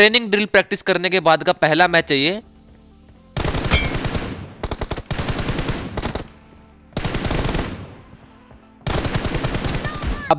training drill practice करने के बाद का पहला मैच है ये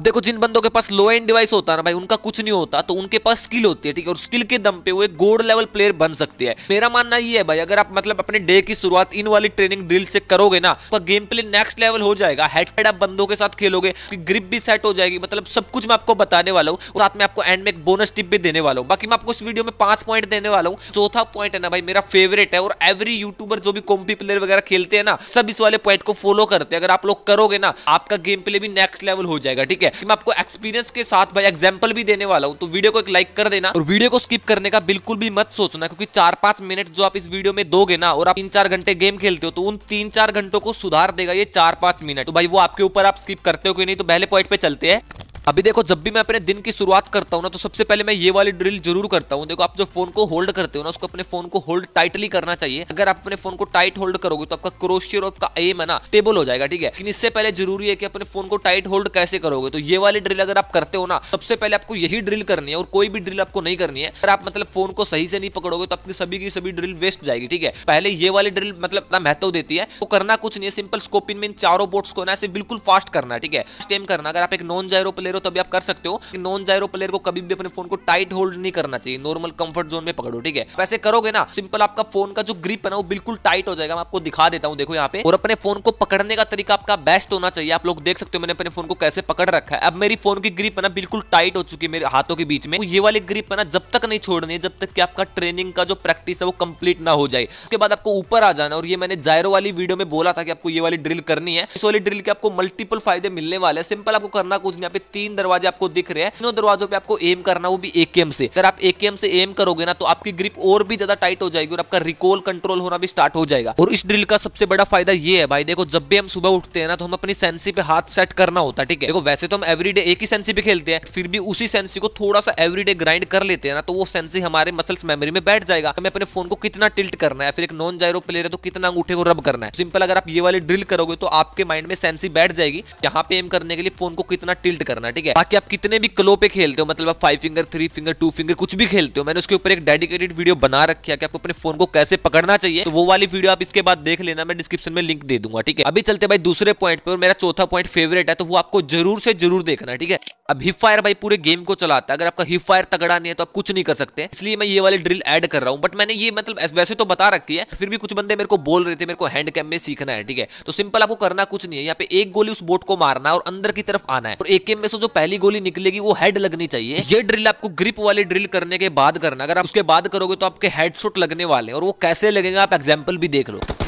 अब देखो जिन बंदों के पास लो एंड डिवाइस होता है ना भाई उनका कुछ नहीं होता तो उनके पास स्किल होती है ठीक है और स्किल के दम पे वो एक गोल्ड लेवल प्लेयर बन सकती है मेरा मानना ये है भाई अगर आप मतलब अपने डे की शुरुआत इन वाली ट्रेनिंग ड्रिल से करोगे ना तो गेम प्ले नेक्स्ट लेवल हो जाएगा हेड हेड आप बंदों के साथ खेलोगे ग्रिप भी सेट हो जाएगी मतलब सब कुछ मैं आपको बताने वाला हूँ साथ में आपको एंड में एक बोनस टिप भी देने वाला हूँ बाकी मैं आपको इस वीडियो में पांच पॉइंट देने वाला हूँ चौथा पॉइंट है ना भाई मेरा फेवरेट है और एवरी यूट्यूबर जो भी कॉम्पी प्लेयर वगैरह खेलते हैं ना सब इस वाले पॉइंट को फॉलो करते हैं अगर आप लोग करोगे ना आपका गेम प्ले भी नेक्स्ट लेवल हो जाएगा ठीक है है मैं आपको एक्सपीरियंस के साथ भाई एग्जाम्पल भी देने वाला हूँ तो वीडियो को एक लाइक कर देना और वीडियो को स्किप करने का बिल्कुल भी मत सोचना क्योंकि चार पांच मिनट जो आप इस वीडियो में दोगे ना और आप तीन चार घंटे गेम खेलते हो तो उन तीन चार घंटों को सुधार देगा ये चार पांच मिनट तो भाई वो आपके ऊपर आप स्किप करते हो कि नहीं तो पहले पॉइंट पे चलते हैं अभी देखो जब भी मैं अपने दिन की शुरुआत करता हूँ ना तो सबसे पहले मैं ये वाली ड्रिल जरूर करता हूँ देखो आप जो फोन को होल्ड करते हो ना उसको अपने फोन को होल्ड टाइटली करना चाहिए अगर आप अपने फोन को टाइट होल्ड करोगे तो आपका क्रोशियर और आपका एम है ना टेबल हो जाएगा ठीक है लेकिन इससे पहले जरूरी है कि अपने फोन को टाइट होल्ड कैसे करोगे तो ये वाली ड्रिल अगर आप करते हो ना सबसे पहले आपको यही ड्रिल करनी है और कोई भी ड्रिल आपको नहीं करनी है अगर आप मतलब फोन को सही से नहीं पकड़ोगे तो आपकी सभी की सभी ड्रिल वेस्ट जाएगी ठीक है पहले ये वाली ड्रिल मतलब इतना महत्व देती है तो करना कुछ नहीं है सिंपल स्कोपिन में इन चारों बोट्स को ना ऐसे बिल्कुल फास्ट करना ठीक है करना अगर आप एक नॉन जायरो प्लेयर प्लेयर हो तभी आप कर सकते हो नॉन जायरो प्लेयर को कभी भी अपने फोन को टाइट होल्ड नहीं करना चाहिए नॉर्मल कंफर्ट जोन में पकड़ो ठीक है वैसे करोगे ना सिंपल आपका फोन का जो ग्रिप है ना वो बिल्कुल टाइट हो जाएगा मैं आपको दिखा देता हूँ देखो यहाँ पे और अपने फोन को पकड़ने का तरीका आपका बेस्ट होना चाहिए आप लोग देख सकते हो मैंने अपने फोन को कैसे पकड़ रखा है अब मेरी फोन की ग्रिप है ना बिल्कुल टाइट हो चुकी है मेरे हाथों के बीच में तो ये वाली ग्रिप है ना जब तक नहीं छोड़नी है जब तक कि आपका ट्रेनिंग का जो प्रैक्टिस है वो कंप्लीट ना हो जाए उसके बाद आपको ऊपर आ जाना और ये मैंने जायरो वाली वीडियो में बोला था कि आपको ये वाली ड्रिल करनी है इस वाली ड्रिल के आपको मल्टीपल फायदे मिलने वाले सिंपल आपको करना कुछ नहीं यहाँ पे तीन दरवाजे आपको दिख रहे हैं तीनों दरवाजों पे आपको एम करना वो भी एकेएम से अगर आप एकेएम से एम करोगे ना तो आपकी ग्रिप और भी ज्यादा टाइट हो जाएगी और आपका रिकॉल कंट्रोल होना भी स्टार्ट हो जाएगा और इस ड्रिल का सबसे बड़ा फायदा ये है भाई देखो जब भी हम सुबह उठते हैं ना तो हम अपनी सेंसी पे हाथ सेट करना होता है ठीक है देखो वैसे तो हम एवरीडे एक ही सेंसी पे खेलते हैं फिर भी उसी सेंसी को थोड़ा सा एवरीडे ग्राइंड कर लेते हैं ना तो वो सेंसी हमारे मसल्स मेमोरी में बैठ जाएगा हमें अपने फोन को कितना टिल्ट करना है फिर एक नॉन जायरो प्लेयर है तो कितना अंगूठे को रब करना है सिंपल अगर आप ये वाले ड्रिल करोगे तो आपके माइंड में सेंसी बैठ जाएगी यहाँ पे एम करने के लिए फोन को कितना टिल्ट करना है करना ठीक है बाकी आप कितने भी क्लो पे खेलते हो मतलब आप five finger three finger two finger कुछ भी खेलते हो मैंने उसके ऊपर एक डेडिकेटेड वीडियो बना रखी है कि आपको अपने फोन को कैसे पकड़ना चाहिए तो वो वाली वीडियो आप इसके बाद देख लेना मैं डिस्क्रिप्शन में लिंक दे दूंगा ठीक है अभी चलते भाई दूसरे पॉइंट पर मेरा चौथा पॉइंट फेवरेट है तो वो आपको जरूर से जरूर देखना ठीक है अब हिप फायर भाई पूरे गेम को चलाता है अगर आपका हिप फायर तगड़ा नहीं है तो आप कुछ नहीं कर सकते इसलिए मैं ये वाली ड्रिल ऐड कर रहा हूँ बट मैंने ये मतलब वैसे तो बता रखी है फिर भी कुछ बंदे मेरे को बोल रहे थे मेरे को हैंड कैम में सीखना है ठीक है तो सिंपल आपको करना कुछ नहीं है यहाँ पे एक गोली उस बोट को मारना है और अंदर की तरफ आना है और एक में से जो पहली गोली निकलेगी वो हेड लगनी चाहिए ये ड्रिल आपको ग्रिप वाली ड्रिल करने के बाद करना अगर आप उसके बाद करोगे तो आपके हेडशॉट लगने वाले और वो कैसे लगेगा आप एग्जाम्पल भी देख लो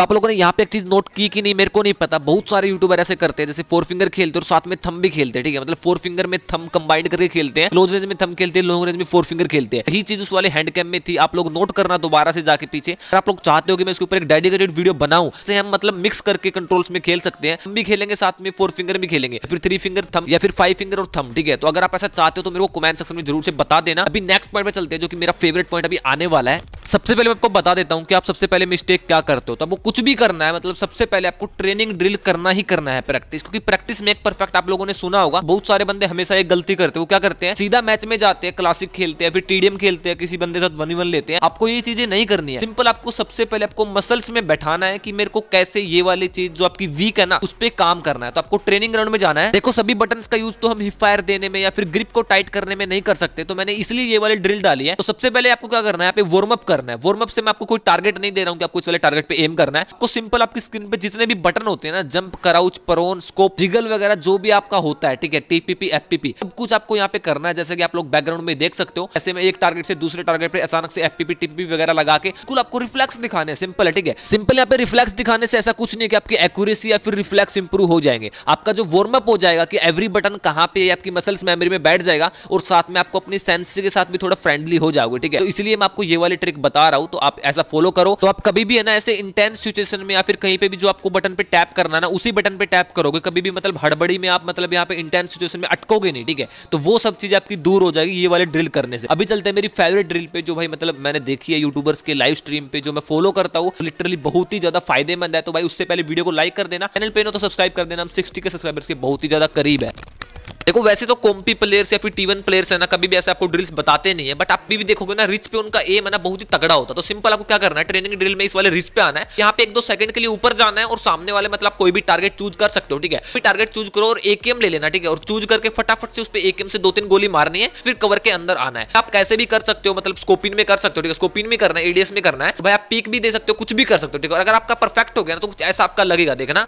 अब आप लोगों ने यहाँ पे एक चीज नोट की कि नहीं मेरे को नहीं पता बहुत सारे यूट्यूबर ऐसे करते हैं जैसे फोर फिंगर खेलते हैं और साथ में थम भी खेलते हैं ठीक है मतलब फोर फिंगर में थम कंबाइंड करके खेलते हैं लोज रेंज में थम खेलते हैं लॉन्ग रेंज में फोर फिंगर खेलते हैं यही चीज उस वाले हैंड कैम में थी आप लोग नोट करना दोबारा से जाके पीछे अगर आप लोग चाहते हो कि मैं इसके ऊपर एक डेडिकेटेड वीडियो बनाऊ से हम मतलब मिक्स करके कंट्रोल्स में खेल सकते हैं हम भी खेलेंगे साथ में फोर फिंगर भी खेलेंगे फिर थ्री फिंगर थम या फिर फाइव फिंगर और थम ठीक है तो अगर आप ऐसा चाहते हो तो मेरे को कमेंट सेक्शन में जरूर से बता देना अभी नेक्स्ट पॉइंट पर चलते हैं जो कि मेरा फेवरेट पॉइंट अभी आने वाला है सबसे पहले मैं आपको बता देता हूँ कि आप सबसे पहले मिस्टेक क्या करते हो तो आपको कुछ भी करना है मतलब सबसे पहले आपको ट्रेनिंग ड्रिल करना ही करना है प्रैक्टिस क्योंकि प्रैक्टिस में एक परफेक्ट आप लोगों ने सुना होगा बहुत सारे बंदे हमेशा एक गलती करते हैं वो क्या करते हैं सीधा मैच में जाते हैं क्लासिक खेलते हैं फिर टीडीएम खेलते हैं किसी बंदे साथ वन वन लेते हैं आपको ये चीजें नहीं करनी है सिंपल आपको सबसे पहले आपको मसल्स में बैठाना है कि मेरे को कैसे ये वाली चीज जो आपकी वीक है ना उस पर काम करना है तो आपको ट्रेनिंग ग्राउंड में जाना है देखो सभी बटन का यूज तो हम हिफायर देने में या फिर ग्रिप को टाइट करने में नहीं कर सकते तो मैंने इसलिए ये वाली ड्रिल डाली है तो सबसे पहले आपको क्या करना है वार्म अप कर करना है वार्म अप से मैं आपको कोई टारगेट नहीं दे रहा हूँ कि आपको इस वाले टारगेट पे एम करना है आपको सिंपल आपकी स्क्रीन पे जितने भी बटन होते हैं ना jump crouch prone scope jiggle वगैरह जो भी आपका होता है ठीक है टीपीपी एफपीपी सब कुछ आपको यहाँ पे करना है जैसे कि आप लोग बैकग्राउंड में देख सकते हो ऐसे में एक टारगेट से दूसरे टारगेट पे अचानक से एफपीपी टीपीपी वगैरह लगा के कुल आपको रिफ्लेक्स दिखाने सिंपल है ठीक है सिंपल यहाँ पे रिफ्लेक्स दिखाने से ऐसा कुछ नहीं कि आपकी एक्यूरेसी या फिर रिफ्लेक्स इंप्रूव हो जाएंगे आपका जो वार्म अप हो जाएगा कि एवरी बटन कहाँ पे आपकी मसल्स मेमोरी में बैठ जाएगा और साथ में आपको अपनी सेंस के साथ भी थोड़ा फ्रेंडली हो जाओगे ठीक है तो इसलिए मैं आपको ये वाली ट्रिक बता रहा हूं तो आप ऐसा फॉलो करो तो आप कभी भी है ना ऐसे इंटेंस सिचुएशन में या फिर कहीं पे भी जो आपको बटन पे टैप करना ना उसी बटन पे टैप करोगे कभी भी मतलब हड़बड़ी में आप मतलब यहाँ पे इंटेंस सिचुएशन में अटकोगे नहीं ठीक है तो वो सब चीज आपकी दूर हो जाएगी ये वाले ड्रिल करने से अभी चलते हैं मेरी फेवरेट ड्रिल पे जो भाई मतलब मैंने देखी है यूट्यूबर्स के लाइव स्ट्रीम पे जो मैं फॉलो करता हूँ लिटरली बहुत ही ज्यादा फायदेमंद है तो भाई उससे पहले वीडियो को लाइक कर देना चैनल पे ना तो सब्सक्राइब कर देना हम सिक्सटी के सब्सक्राइबर्स के बहुत ही ज्यादा करीब है देखो वैसे तो कॉम्पी प्लेयर्स या फिर टी वन प्लेयर्स है ना कभी भी ऐसे आपको ड्रिल्स बताते नहीं है बट आप भी, भी देखोगे ना रिच पे उनका एम है ना बहुत ही तगड़ा होता है तो सिंपल आपको क्या करना है ट्रेनिंग ड्रिल में इस वाले रिच पे आना है यहाँ पे एक दो सेकंड के लिए ऊपर जाना है और सामने वाले मतलब कोई भी टारगेट चूज कर सकते हो ठीक है फिर टारगेट चूज करो और एकेएम ले लेना ठीक है और चूज करके फटाफट से उस पर एकेएम से दो तीन गोली मारनी है फिर कवर के अंदर आना है आप कैसे भी कर सकते हो मतलब स्कोपिन में कर सकते हो ठीक है स्कोपिन में करना है एडीएस में करना है भाई आप पीक भी दे सकते हो कुछ भी कर सकते हो ठीक है अगर आपका परफेक्ट हो गया ना तो कुछ ऐसा आपका लगेगा देखना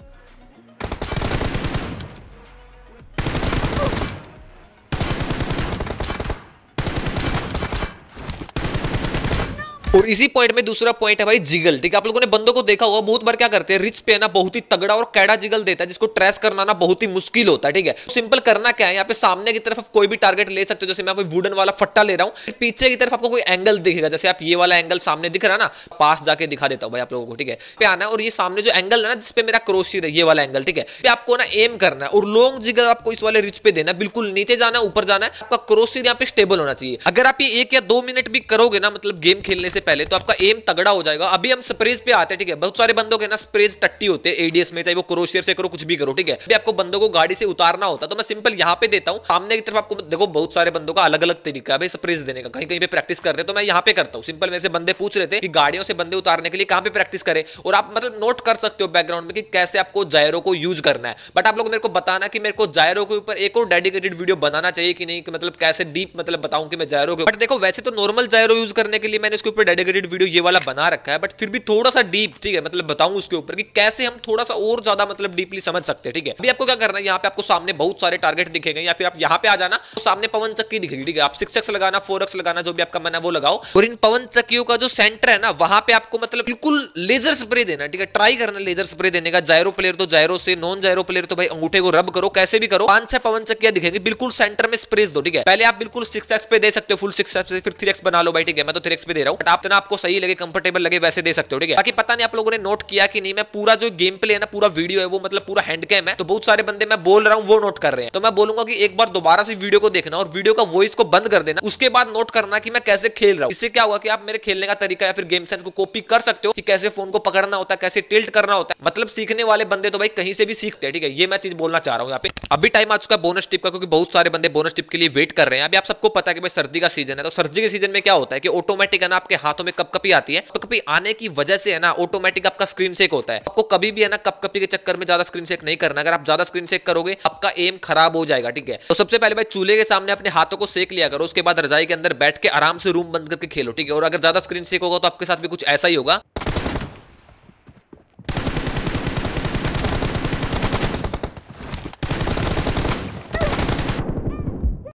और इसी पॉइंट में दूसरा पॉइंट है भाई जिगल ठीक है आप लोगों ने बंदों को देखा होगा बहुत बार क्या करते हैं रिच पे ना बहुत ही तगड़ा और कैड़ा जिगल देता है जिसको ट्रेस करना ना बहुत ही मुश्किल होता है ठीक है सिंपल करना क्या है यहाँ पे सामने की तरफ कोई भी टारगेट ले सकते हो जैसे मैं कोई वुडन वाला फट्टा ले रहा हूँ पीछे की तरफ आपको कोई एंगल दिखेगा जैसे आप ये वाला एंगल सामने दिख रहा है ना पास जाके दिखा देता हूँ भाई आप लोगों को ठीक है पे आना और ये सामने जो एंगल है ना जिसपे मेरा क्रोशियर है ये वाला एंगल ठीक है आपको ना एम करना है और लॉन्ग जिगल आपको इस वाले रिच पे देना बिल्कुल नीचे जाना ऊपर जाना है आपका क्रोशी यहाँ पे स्टेबल होना चाहिए अगर आप ये एक या दो मिनट भी करोगे ना मतलब गेम खेलने से पहले तो आपका एम तगड़ा हो जाएगा अभी हम स्प्रेज पे आते हैं ठीक है बहुत सारे बंदों के ना स्प्रेज टट्टी होते हैं एडीएस में चाहे वो क्रोशियर से करो कुछ भी करो ठीक है अभी आपको बंदों को गाड़ी से उतारना होता तो मैं सिंपल यहाँ पे देता हूँ सामने की तरफ आपको देखो बहुत सारे बंदों का अलग अलग तरीका है स्प्रेज देने का कहीं कहीं पे प्रैक्टिस करते तो मैं यहाँ पे करता हूँ सिंपल मेरे से बंदे पूछ रहे थे कि गाड़ियों से बंदे उतारने के लिए कहाँ पे प्रैक्टिस करें और आप मतलब नोट कर सकते हो बैकग्राउंड में कि कैसे आपको जायरो को यूज करना है बट आप लोग मेरे को बताना कि मेरे को जायरो के ऊपर एक और डेडिकेटेड वीडियो बनाना चाहिए कि नहीं कि मतलब कैसे डीप मतलब बताऊं कि मैं जायरो के बट देखो वैसे तो नॉर्मल जायरो यूज करने के लिए मैंने उसके ऊपर डेडिकेटेड वीडियो ये वाला बना रखा है बट फिर भी थोड़ा सा डीप ठीक है मतलब बताऊं उसके ऊपर कि कैसे हम थोड़ा सा और ज्यादा मतलब डीपली समझ सकते हैं ठीक है अभी आपको क्या करना है यहाँ पे आपको सामने बहुत सारे टारगेट दिखेंगे या फिर आप यहाँ पे आ जाना तो सामने पवन चक्की दिखेगी ठीक है आप सिक्स लगाना फोर लगाना जो भी आपका मन है वो लगाओ और इन पवन चक्कियों का जो सेंटर है ना वहां पे आपको मतलब बिल्कुल लेजर स्प्रे देना ठीक है ट्राई करना लेजर स्प्रे देने का जायरो प्लेयर तो जायरो से नॉन जायरो प्लेयर तो भाई अंगूठे को रब करो कैसे भी करो पांच छह पवन चक्कियां दिखेंगे बिल्कुल सेंटर में स्प्रेस दो ठीक है पहले आप बिल्कुल सिक्स पे दे सकते हो फुल सिक्स पे फिर थ्री बना लो भाई ठीक है मैं तो थ्री पे दे रहा हूँ आप जितना आपको सही लगे कंफर्टेबल लगे वैसे दे सकते हो ठीक है बाकी पता नहीं आप लोगों ने नोट किया कि नहीं मैं पूरा जो गेम प्ले है ना पूरा वीडियो है वो मतलब पूरा हैंड कैम है तो बहुत सारे बंदे मैं बोल रहा हूँ वो नोट कर रहे हैं तो मैं बोलूंगा कि एक बार दोबारा से वीडियो को देखना और वीडियो का वॉइस को बंद कर देना उसके बाद नोट करना की मैं कैसे खेल रहा हूँ इससे क्या हुआ कि आप मेरे खेलने का तरीका या फिर गेम सेंस को कॉपी कर सकते हो कि कैसे फोन को पकड़ना होता है कैसे टिल्ट करना होता है मतलब सीखने वाले बंदे तो भाई कहीं से भी सीखते हैं ठीक है ये मैं चीज बोलना चाह रहा हूँ यहाँ पे अभी टाइम आ चुका है बोनस टिप का क्योंकि बहुत सारे बंदे बोनस टिप के लिए वेट कर रहे हैं अभी आप सबको पता है कि भाई सर्दी का सीजन है तो सर्दी के सीजन में क्या होता है कि ऑटोमेटिक है ना आपके हाथ हाथों में कपकपी आती है कपकपी आने की वजह से है ना ऑटोमेटिक आपका स्क्रीन सेक होता है आपको कभी भी है ना कपकपी के चक्कर में ज्यादा स्क्रीन सेक नहीं करना अगर आप ज्यादा स्क्रीन सेक करोगे आपका एम खराब हो जाएगा ठीक है तो सबसे पहले भाई चूल्हे के सामने अपने हाथों को सेक लिया करो उसके बाद रजाई के अंदर बैठ के आराम से रूम बंद करके खेलो ठीक है और अगर ज्यादा स्क्रीन सेक होगा तो आपके साथ भी कुछ ऐसा ही होगा